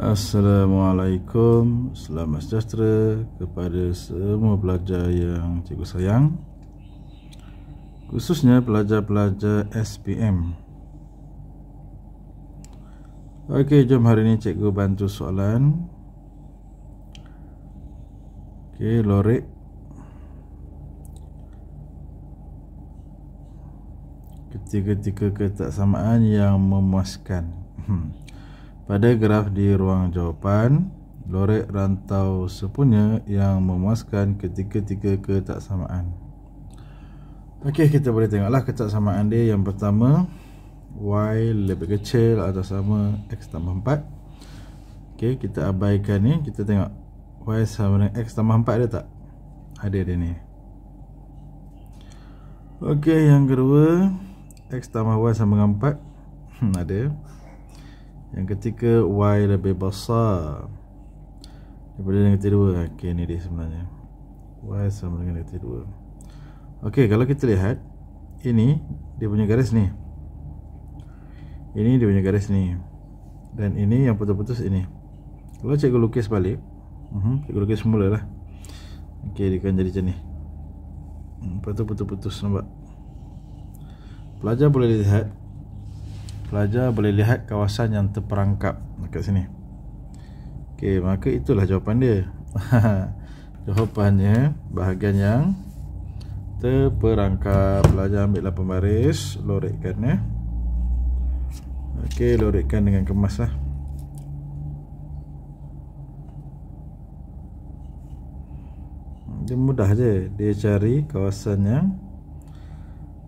Assalamualaikum Selamat sejahtera kepada semua pelajar yang cikgu sayang Khususnya pelajar-pelajar SPM Ok, jom hari ini cikgu bantu soalan Ok, lorik Ketiga-tiga ketaksamaan yang memuaskan hmm. Pada graf di ruang jawapan, lorek rantau sepunya yang memuaskan ketiga-tiga ketaksamaan. Okey, kita boleh tengoklah ketaksamaan dia yang pertama y lebih kecil atau sama x tambah 4. Okey, kita abaikan ni, kita tengok y sama dengan x tambah 4 ada tak? Ada dia ni. Okey, yang kedua x tambah y sama dengan 4. ada. Yang ketiga Y lebih besar Daripada negatif 2 Ok ni dia sebenarnya Y sama dengan negatif 2 Ok kalau kita lihat Ini dia punya garis ni Ini dia punya garis ni Dan ini yang putus-putus ini Kalau cikgu lukis balik uh mhm, -huh, Cikgu lukis semula lah Ok dia akan jadi macam ni Lepas hmm, tu putus-putus nampak Pelajar boleh lihat pelajar boleh lihat kawasan yang terperangkap dekat sini. Okey, maka itulah jawapan dia. Jawapannya bahagian yang terperangkap. Pelajar ambil 8 baris, lorekkan ya. Okey, lorekkan dengan kemaslah. Dia mudah je. Dia cari kawasan yang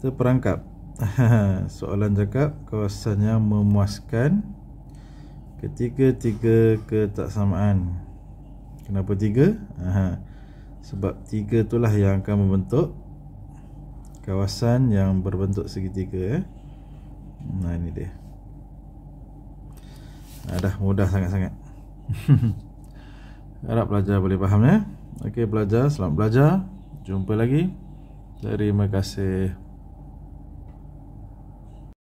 terperangkap. Soalan cakap kawasannya memuaskan ketiga tiga ketaksamaan. Kenapa tiga? Aha. Sebab tiga itulah yang akan membentuk kawasan yang berbentuk segitiga. Eh. Nah ini dia. Nah, dah mudah sangat-sangat. Harap pelajar boleh faham ya. Okey pelajar, selamat belajar. Jumpa lagi. Terima kasih.